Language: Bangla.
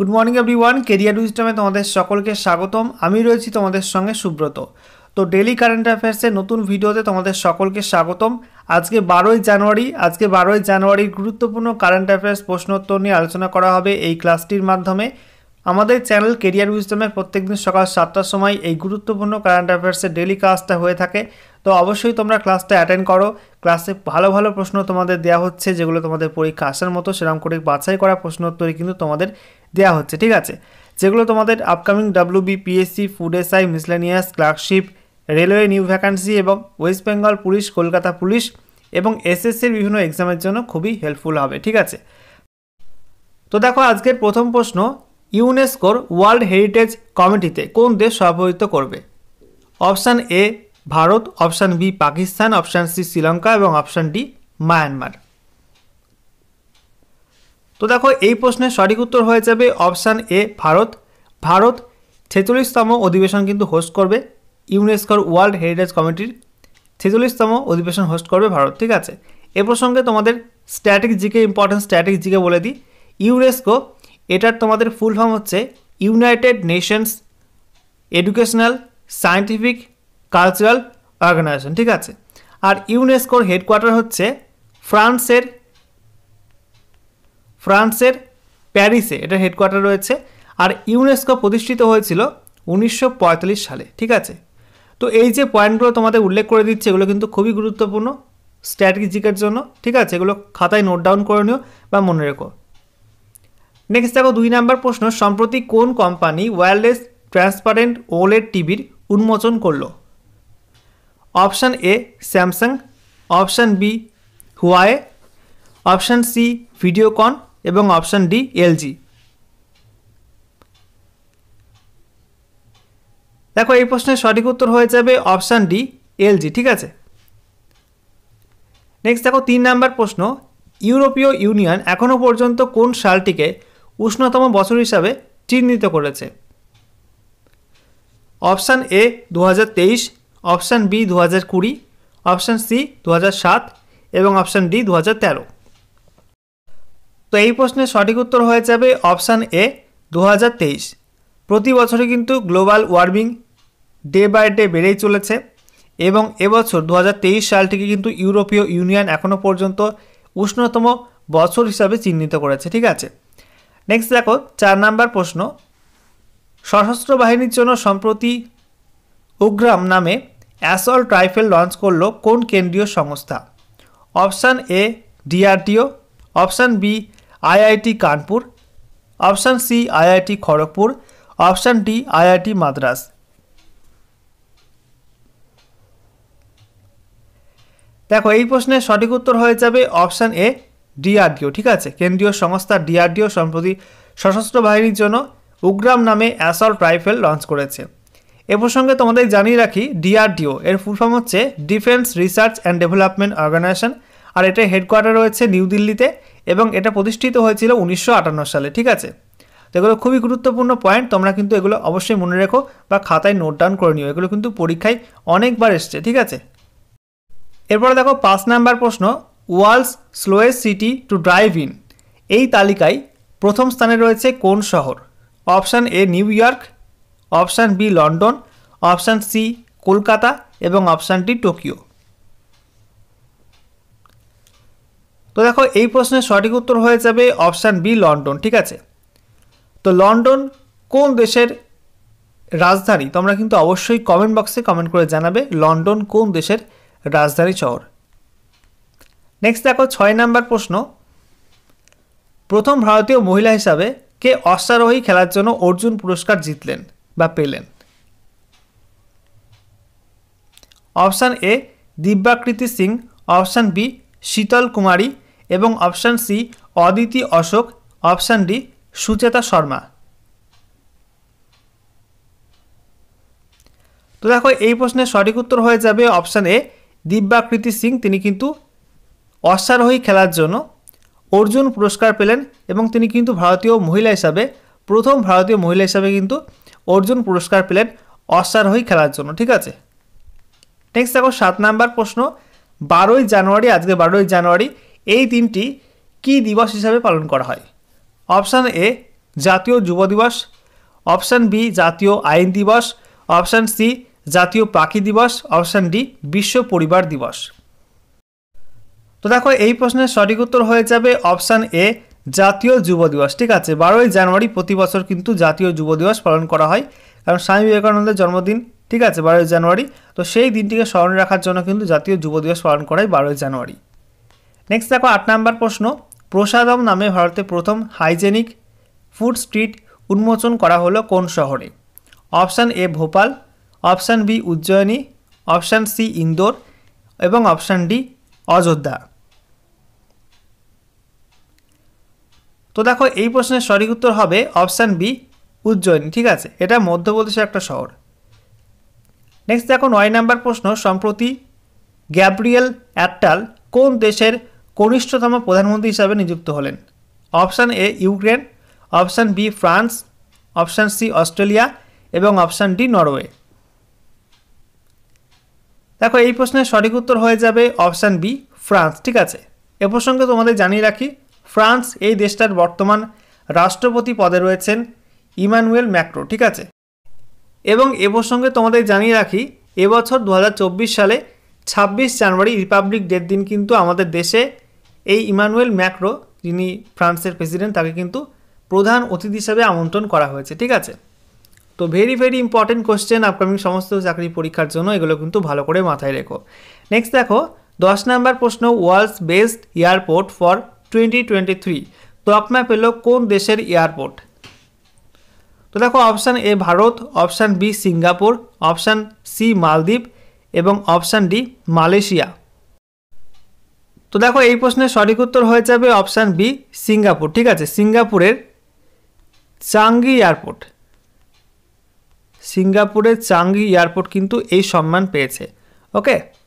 গুড মর্নিং ওয়ান কেরিয়ার উইস্টমে তোমাদের সকলকে স্বাগতম আমি রয়েছি তোমাদের সঙ্গে সুব্রত তো ডেলি কারেন্ট অ্যাফেয়ার্সের নতুন ভিডিওতে তোমাদের সকলকে স্বাগতম আজকে বারোই জানুয়ারি আজকে বারোই জানুয়ারির গুরুত্বপূর্ণ কারেন্ট অ্যাফেয়ার্স প্রশ্নোত্তর নিয়ে আলোচনা করা হবে এই ক্লাসটির মাধ্যমে আমাদের চ্যানেল কেরিয়ার উইজডমের প্রত্যেকদিন সকাল সাতটার সময় এই গুরুত্বপূর্ণ কারেন্ট অ্যাফেয়ার্সের ডেলি ক্লাসটা হয়ে থাকে তো অবশ্যই তোমরা ক্লাসটা অ্যাটেন্ড করো ক্লাসে ভালো ভালো প্রশ্ন তোমাদের দেওয়া হচ্ছে যেগুলো তোমাদের পরীক্ষা আসার মতো সেরকম করে বাছাই করা প্রশ্ন উত্তরে কিন্তু তোমাদের দেওয়া হচ্ছে ঠিক আছে যেগুলো তোমাদের upcoming W BPSC food SI miscellaneous clerkship railway new vacancy এবং ওয়েস্ট বেঙ্গল পুলিশ কলকাতা পুলিশ এবং এসএসসির বিভিন্ন এক্সামের জন্য খুবই হেল্পফুল হবে ঠিক আছে তো দেখো আজকের প্রথম প্রশ্ন ইউনেস্কোর ওয়ার্ল্ড হেরিটেজ কমিটিতে কোন দেশ সভাপতিত্ব করবে option A Bharat option B Pakistan option C Sri Lanka এবং অপশান ডি মায়ানমার তো দেখো এই প্রশ্নের সঠিক উত্তর হয়ে যাবে অপশান এ ভারত ভারত ছেচল্লিশতম অধিবেশন কিন্তু হোস্ট করবে ইউনেস্কোর ওয়ার্ল্ড হেরিটেজ কমিটির ছেচল্লিশতম অধিবেশন হোস্ট করবে ভারত ঠিক আছে এ প্রসঙ্গে তোমাদের strategic GK important strategic GK বলে দিই ইউনেস্কো এটার তোমাদের ফুল ফর্ম হচ্ছে United Nations Educational Scientific Cultural Organisation ঠিক আছে আর ইউনেস্কোর হেডকোয়ার্টার হচ্ছে ফ্রান্সের ফ্রান্সের প্যারিসে এটার হেডকোয়ার্টার রয়েছে আর ইউনেস্কো প্রতিষ্ঠিত হয়েছিল উনিশশো সালে ঠিক আছে তো এই যে পয়েন্টগুলো তোমাদের উল্লেখ করে দিচ্ছে এগুলো কিন্তু খুবই গুরুত্বপূর্ণ স্ট্র্যাটেজিকের জন্য ঠিক আছে এগুলো খাতায় নোট ডাউন করে নিও বা মনে রেখো নেক্সট দেখো দুই নাম্বার প্রশ্ন সম্প্রতি কোন কোম্পানি ওয়্যারলেস ট্রান্সপারেন্ট ওলের টিভির উন্মোচন করল option A Samsung option B Huawei option C Videocon এবং অপশান ডি এলজি দেখো এই প্রশ্নের সঠিক উত্তর হয়ে যাবে অপশান ডি এলজি ঠিক আছে নেক্সট দেখো তিন নাম্বার প্রশ্ন ইউরোপীয় ইউনিয়ন এখনও পর্যন্ত কোন সালটিকে উষ্ণতম বছর হিসাবে চিহ্নিত করেছে অপশান এ দু অপশান বি দু হাজার কুড়ি অপশান সি দু সাত এবং অপশান ডি দু তেরো তো এই প্রশ্নের সঠিক উত্তর হয়ে যাবে অপশান এ দু প্রতি বছরে কিন্তু global warming day by day বেড়েই চলেছে এবং এবছর দু সালটিকে কিন্তু ইউরোপীয় ইউনিয়ন এখনও পর্যন্ত উষ্ণতম বছর হিসাবে চিহ্নিত করেছে ঠিক আছে নেক্সট দেখো চার নাম্বার প্রশ্ন সশস্ত্র বাহিনীর জন্য সম্প্রতি উগ্রাম নামে অ্যাসল্ট রাইফেল লঞ্চ করল কোন কেন্দ্রীয় সংস্থা option A DRDO option B IIT Kanpur option C IIT Kharagpur option D IIT Madras দেখো এই প্রশ্নের সঠিক উত্তর হয়ে যাবে অপশান এ ডিআরডিও ঠিক আছে কেন্দ্রীয় সংস্থা ডিআরডিও সম্প্রতি সশস্ত্র বাহিনীর জন্য উগ্রাম নামে অ্যাসল্ট রাইফেল লঞ্চ করেছে এ প্রসঙ্গে তোমাদের জানিয়ে রাখি ডিআরডিও এর ফুল ফর্ম হচ্ছে defence research and development organisation আর এটা হেডকোয়ার্টার রয়েছে নিউ দিল্লিতে এবং এটা প্রতিষ্ঠিত হয়েছিল উনিশশো সালে ঠিক আছে তো এগুলো খুবই গুরুত্বপূর্ণ পয়েন্ট তোমরা কিন্তু এগুলো অবশ্যই মনে রেখো বা খাতায় নোট ডাউন করে নিও এগুলো কিন্তু পরীক্ষায় অনেকবার এসছে ঠিক আছে এরপরে দেখো পাঁচ নাম্বার প্রশ্ন world's slowest city to drive in এই তালিকায় প্রথম স্থানে রয়েছে কোন শহর option A New York option B London option C Kolkata এবং অপশান ডি টোকিও তো দেখো এই প্রশ্নের সঠিক উত্তর হয়ে যাবে অপশান বি লন্ডন ঠিক আছে তো লন্ডন কোন দেশের রাজধানী তোমরা কিন্তু অবশ্যই কমেন্ট বক্সে কমেন্ট করে জানাবে লন্ডন কোন দেশের রাজধানী শহর নেক্সট দেখো ছয় নাম্বার প্রশ্ন প্রথম ভারতীয় মহিলা হিসাবে কে অশ্বারোহী খেলার জন্য অর্জুন পুরস্কার জিতলেন বা পেলেন option A Divyakriti Singh option B Sheetal Kumari এবং option C Aditi Ashok option D Sucheta Sharma তো দেখো এই প্রশ্নের সঠিক উত্তর হয়ে যাবে অপশান এ দিব্যাকৃতি সিং তিনি কিন্তু অশ্বারোহী খেলার জন্য অর্জুন পুরস্কার পেলেন এবং তিনি কিন্তু ভারতীয় মহিলা হিসাবে প্রথম ভারতীয় মহিলা হিসাবে কিন্তু অর্জুন পুরস্কার পেলেন অশ্বারোহী খেলার জন্য ঠিক আছে নেক্সট দেখো সাত নাম্বার প্রশ্ন বারোই জানুয়ারি আজকে বারোই জানুয়ারি এই দিনটি কি দিবস হিসাবে পালন করা হয় অপশান এ জাতীয় যুব দিবস অপশান বি জাতীয় আইন দিবস অপশান সি জাতীয় পাখি দিবস অপশান ডি বিশ্ব পরিবার দিবস তো দেখো এই প্রশ্নের সঠিক উত্তর হয়ে যাবে অপশান এ জাতীয় যুব দিবস ঠিক আছে বারোই জানুয়ারি প্রতি বছর কিন্তু জাতীয় যুব দিবস পালন করা হয় কারণ স্বামী বিবেকানন্দের জন্মদিন ঠিক আছে বারোই জানুয়ারি তো সেই দিনটিকে স্মরণ রাখার জন্য কিন্তু জাতীয় যুব দিবস পালন করা হয় বারোই জানুয়ারি নেক্সট দেখো আট নাম্বার প্রশ্ন প্রসাদম নামে ভারতে প্রথম হাইজেনিক ফুড স্ট্রিট উন্মোচন করা হলো কোন শহরে option A Bhopal option B Ujjayini option C Indore এবং অপশান ডি অযোধ্যা তো দেখো এই প্রশ্নের সঠিক উত্তর হবে অপশান বি উজ্জয়িনী ঠিক আছে এটা মধ্যপ্রদেশের একটা শহর নেক্সট দেখো নয় নাম্বার প্রশ্ন সম্প্রতি গ্যাব্রিয়েল অ্যাট্টাল কোন দেশের কনিষ্ঠতম প্রধানমন্ত্রী হিসাবে নিযুক্ত হলেন option A Ukraine option B France option C Australia এবং অপশান ডি নরওয়ে দেখো এই প্রশ্নের সঠিক উত্তর হয়ে যাবে অপশান বি ফ্রান্স ঠিক আছে এ প্রসঙ্গে তোমাদের জানিয়ে রাখি ফ্রান্স এই দেশটার বর্তমান রাষ্ট্রপতি পদে রয়েছেন ইমানুয়েল ম্যাক্রো ঠিক আছে এবং এ প্রসঙ্গে তোমাদের জানিয়ে রাখি এবছর দু সালে ২৬ জানুয়ারি রিপাবলিক ডের দিন কিন্তু আমাদের দেশে এই ইমানুয়েল ম্যাক্রো যিনি ফ্রান্সের প্রেসিডেন্ট তাকে কিন্তু প্রধান অতিথি হিসাবে আমন্ত্রণ করা হয়েছে ঠিক আছে তো very very important question upcoming সমস্ত চাকরি পরীক্ষার জন্য এগুলো কিন্তু ভালো করে মাথায় রেখো নেক্সট দেখো দশ নাম্বার প্রশ্ন world's best airport for twenty twenty three পেল কোন দেশের এয়ারপোর্ট তো দেখো option A Bharat option B Singapore option C মালদ্বীপ এবং অপশান ডি মালয়েশিয়া তো দেখো এই প্রশ্নের সঠিক উত্তর হয়ে যাবে অপশান বি সিঙ্গাপুর ঠিক আছে সিঙ্গাপুরের চাঙ্গি এয়ারপোর্ট সিঙ্গাপুরের চাঙ্গি এয়ারপোর্ট কিন্তু এই সম্মান পেয়েছে ওকে